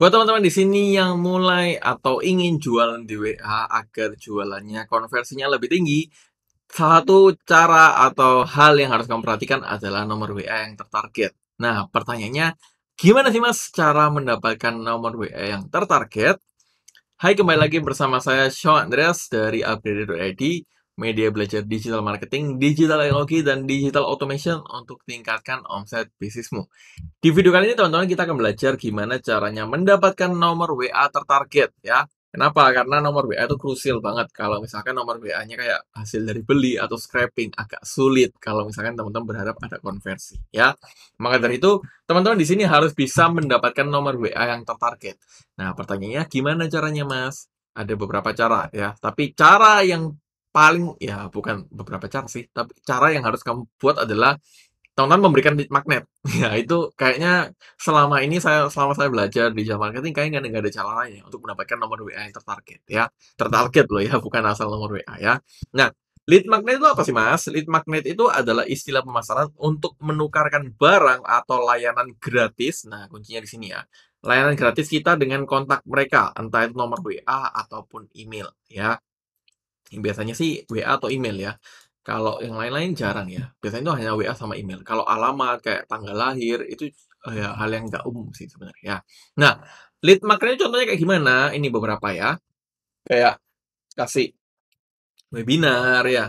Buat teman-teman di sini yang mulai atau ingin jualan di WA agar jualannya konversinya lebih tinggi, satu cara atau hal yang harus kamu perhatikan adalah nomor WA yang tertarget. Nah, pertanyaannya, gimana sih mas cara mendapatkan nomor WA yang tertarget? Hai, kembali lagi bersama saya Sean Andreas dari Ready media belajar digital marketing, digital teknologi, dan digital automation untuk tingkatkan omset bisnismu. Di video kali ini teman-teman kita akan belajar gimana caranya mendapatkan nomor WA tertarget ya. Kenapa? Karena nomor WA itu krusial banget. Kalau misalkan nomor WA-nya kayak hasil dari beli atau scraping agak sulit kalau misalkan teman-teman berharap ada konversi ya. Maka dari itu, teman-teman di sini harus bisa mendapatkan nomor WA yang tertarget. Nah, pertanyaannya gimana caranya, Mas? Ada beberapa cara ya, tapi cara yang paling ya bukan beberapa cara sih, tapi cara yang harus kamu buat adalah tonton memberikan lead magnet. Ya, itu kayaknya selama ini saya selama saya belajar di digital marketing kayaknya nggak, ada cara lain ya untuk mendapatkan nomor WA yang tertarget ya. Tertarget loh ya, bukan asal nomor WA ya. Nah, lead magnet itu apa sih Mas? Lead magnet itu adalah istilah pemasaran untuk menukarkan barang atau layanan gratis. Nah, kuncinya di sini ya. Layanan gratis kita dengan kontak mereka, entah itu nomor WA ataupun email ya biasanya sih WA atau email ya. Kalau yang lain-lain jarang ya. Biasanya itu hanya WA sama email. Kalau alamat kayak tanggal lahir itu eh, ya, hal yang nggak umum sih sebenarnya. ya Nah, lead magnetnya contohnya kayak gimana? Ini beberapa ya. Kayak kasih webinar ya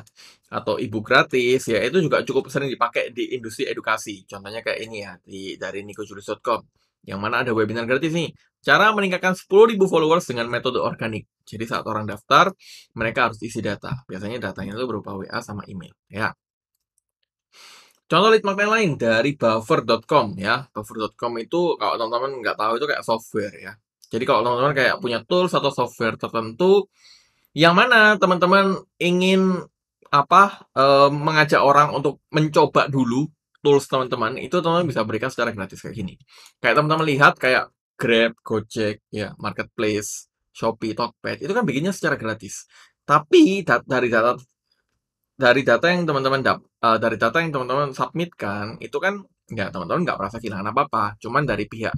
atau ibu gratis ya itu juga cukup sering dipakai di industri edukasi. Contohnya kayak ini ya di dari nikojulis.com yang mana ada webinar gratis nih. Cara meningkatkan 10.000 followers dengan metode organik. Jadi saat orang daftar, mereka harus isi data. Biasanya datanya itu berupa WA sama email. Ya. Contoh lead magnet lain dari buffer.com ya. Buffer.com itu kalau teman-teman nggak tahu itu kayak software ya. Jadi kalau teman-teman kayak punya tools atau software tertentu, yang mana teman-teman ingin apa e, mengajak orang untuk mencoba dulu tools teman-teman itu teman-teman bisa berikan secara gratis kayak gini. Kayak teman-teman lihat kayak Grab, Gojek, ya marketplace, Shopee, Tokped itu kan bikinnya secara gratis. Tapi dat dari data dari data yang teman-teman uh, dari data yang teman-teman submitkan itu kan ya teman-teman nggak merasa kehilangan apa-apa. Cuman dari pihak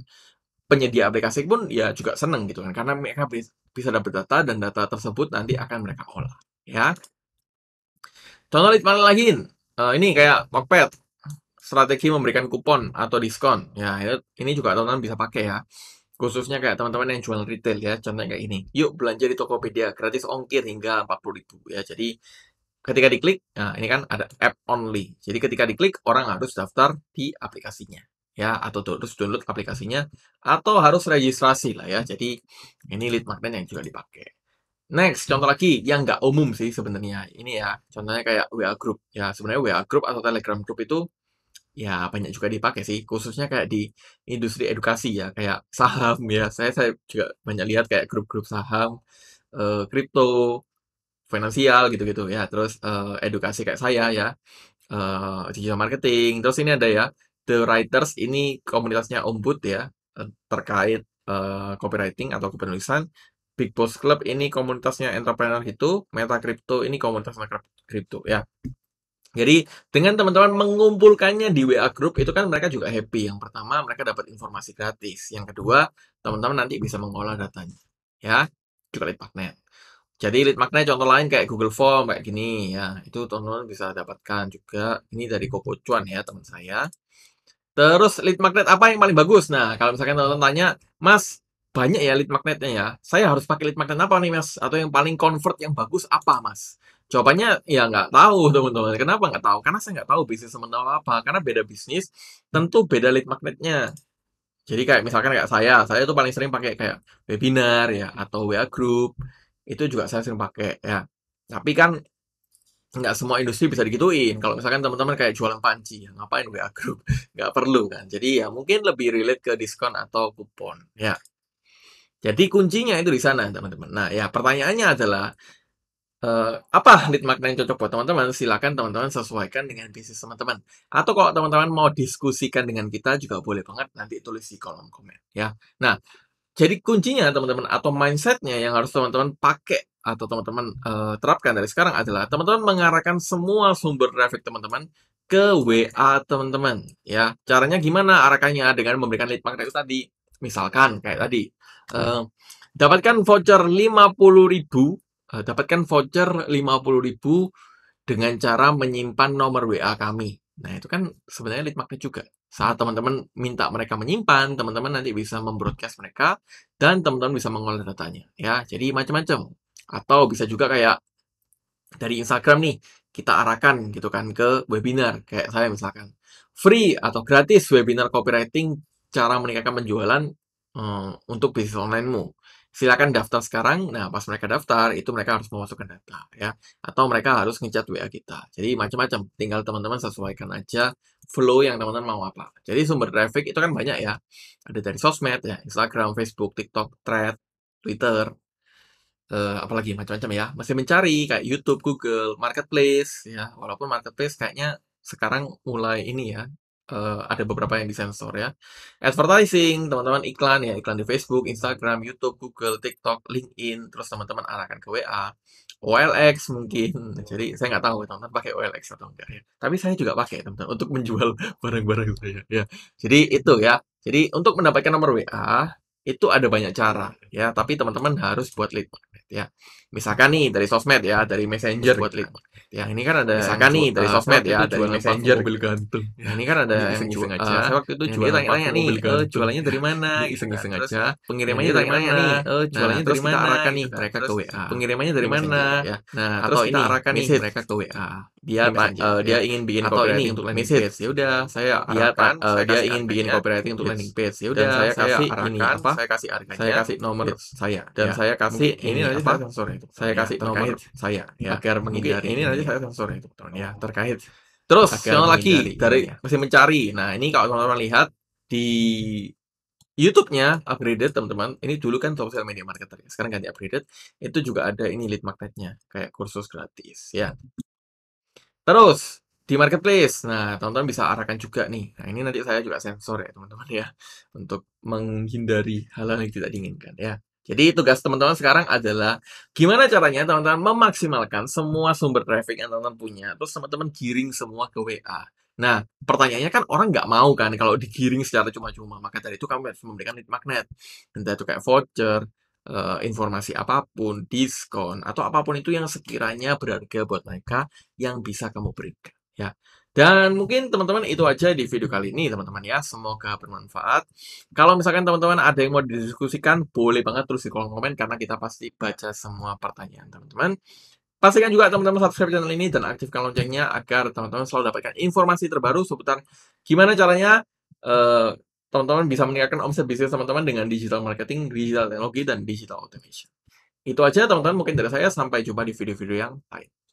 penyedia aplikasi pun ya juga seneng gitu kan karena mereka bisa dapat data dan data tersebut nanti akan mereka olah ya contoh lead lagi uh, ini kayak Tokped strategi memberikan kupon atau diskon. Ya, ini juga teman-teman bisa pakai ya. Khususnya kayak teman-teman yang jual retail ya, contohnya kayak ini. Yuk belanja di Tokopedia, gratis ongkir hingga 40 ribu ya. Jadi ketika diklik, nah ini kan ada app only. Jadi ketika diklik, orang harus daftar di aplikasinya ya atau terus download aplikasinya atau harus registrasi lah ya jadi ini lead magnet yang juga dipakai next contoh lagi yang nggak umum sih sebenarnya ini ya contohnya kayak WA group ya sebenarnya WA group atau Telegram group itu ya banyak juga dipakai sih khususnya kayak di industri edukasi ya kayak saham ya saya saya juga banyak lihat kayak grup-grup saham eh, kripto uh, finansial gitu-gitu ya terus uh, edukasi kayak saya ya uh, digital marketing terus ini ada ya the writers ini komunitasnya ombud ya terkait uh, copywriting atau kepenulisan Big Boss Club ini komunitasnya entrepreneur itu, Meta Crypto ini komunitas kripto ya. Jadi dengan teman-teman mengumpulkannya di WA group itu kan mereka juga happy. Yang pertama mereka dapat informasi gratis. Yang kedua teman-teman nanti bisa mengolah datanya. Ya, juga lead magnet. Jadi lead magnet contoh lain kayak Google Form kayak gini ya. Itu teman-teman bisa dapatkan juga. Ini dari Koko Cuan ya teman saya. Terus lead magnet apa yang paling bagus? Nah, kalau misalkan teman-teman tanya, Mas, banyak ya lead magnetnya ya. Saya harus pakai lead magnet apa nih mas? Atau yang paling convert yang bagus apa mas? Jawabannya ya nggak tahu teman-teman. Kenapa nggak tahu? Karena saya nggak tahu bisnis sementara apa. Karena beda bisnis tentu beda lead magnetnya. Jadi kayak misalkan kayak saya, saya itu paling sering pakai kayak webinar ya atau WA group itu juga saya sering pakai ya. Tapi kan nggak semua industri bisa digituin. Kalau misalkan teman-teman kayak jualan panci, ya ngapain WA group? Nggak perlu kan. Jadi ya mungkin lebih relate ke diskon atau kupon ya. Jadi kuncinya itu di sana, teman-teman. Nah, ya pertanyaannya adalah uh, apa lead magnet yang cocok buat teman-teman? Silakan teman-teman sesuaikan dengan bisnis teman-teman. Atau kalau teman-teman mau diskusikan dengan kita juga boleh banget nanti tulis di kolom komen ya. Nah, jadi kuncinya teman-teman atau mindsetnya yang harus teman-teman pakai atau teman-teman uh, terapkan dari sekarang adalah teman-teman mengarahkan semua sumber traffic teman-teman ke WA teman-teman ya caranya gimana arahkannya dengan memberikan lead magnet itu tadi Misalkan kayak tadi, iya. eh, dapatkan voucher 50.000 eh, dapatkan voucher 50.000 dengan cara menyimpan nomor WA kami. Nah, itu kan sebenarnya lead magnet juga. Saat teman-teman minta mereka menyimpan, teman-teman nanti bisa membroadcast mereka dan teman-teman bisa mengolah datanya. Ya, jadi macam-macam. Atau bisa juga kayak dari Instagram nih, kita arahkan gitu kan ke webinar kayak saya misalkan. Free atau gratis webinar copywriting cara meningkatkan penjualan uh, untuk bisnis onlinemu. Silakan daftar sekarang. Nah, pas mereka daftar itu mereka harus memasukkan data ya atau mereka harus ngechat WA kita. Jadi macam-macam, tinggal teman-teman sesuaikan aja flow yang teman-teman mau apa. Jadi sumber traffic itu kan banyak ya. Ada dari sosmed ya, Instagram, Facebook, TikTok, Thread, Twitter, uh, apalagi macam-macam ya masih mencari kayak YouTube Google Marketplace ya walaupun Marketplace kayaknya sekarang mulai ini ya uh, ada beberapa yang disensor ya. Advertising, teman-teman iklan ya, iklan di Facebook, Instagram, YouTube, Google, TikTok, LinkedIn, terus teman-teman arahkan ke WA, OLX mungkin. Jadi saya nggak tahu ya, teman-teman pakai OLX atau enggak ya. Tapi saya juga pakai teman-teman untuk menjual barang-barang saya ya. Jadi itu ya. Jadi untuk mendapatkan nomor WA, itu ada banyak cara ya, tapi teman-teman harus buat lead magnet ya. Misalkan nih dari sosmed ya, dari Messenger buat lead magnet. Ya. yang ini kan ada misalkan nih dari sosmed ya ada messenger mobil ganteng ya, ini kan ada yang iseng aja eh, saya waktu itu juga tanya, tanya nih eh, jualannya dari mana iseng iseng aja pengirimannya dari mana nih eh, jualannya nah, dari mana arahkan nih gitu kan. mereka ke WA pengirimannya dari mana ya. nah atau ini arahkan nih mereka ke WA dia eh, dia ingin bikin copywriting untuk landing page ya udah saya arahkan eh, dia ingin bikin copywriting untuk landing page ya udah saya kasih ini apa saya kasih arahkan saya kasih nomor saya dan ya. saya kasih ini apa saya iya, kasih nomor saya agar menghindari ini aja saya sensor itu teman-teman ya oh. terkait. Terus yang lagi dari ya. masih mencari. Nah ini kalau teman-teman lihat di YouTube-nya upgraded teman-teman. Ini dulu kan social media marketer ya. Sekarang ganti upgraded. Itu juga ada ini lead magnetnya kayak kursus gratis ya. Terus di marketplace. Nah, teman-teman bisa arahkan juga nih. Nah, ini nanti saya juga sensor ya, teman-teman ya, untuk menghindari hal-hal yang tidak diinginkan ya. Jadi tugas teman-teman sekarang adalah gimana caranya teman-teman memaksimalkan semua sumber traffic yang teman-teman punya. Terus teman-teman giring semua ke WA. Nah, pertanyaannya kan orang nggak mau kan kalau digiring secara cuma-cuma. Maka dari itu kamu harus memberikan lead magnet. Entah itu kayak voucher, eh, informasi apapun, diskon, atau apapun itu yang sekiranya berharga buat mereka yang bisa kamu berikan. Ya, dan mungkin teman-teman itu aja di video kali ini teman-teman ya. Semoga bermanfaat. Kalau misalkan teman-teman ada yang mau didiskusikan, boleh banget terus di kolom komen karena kita pasti baca semua pertanyaan teman-teman. Pastikan juga teman-teman subscribe channel ini dan aktifkan loncengnya agar teman-teman selalu dapatkan informasi terbaru seputar gimana caranya eh, teman-teman uh, bisa meningkatkan omset bisnis teman-teman dengan digital marketing, digital teknologi, dan digital automation. Itu aja teman-teman mungkin dari saya. Sampai jumpa di video-video yang lain.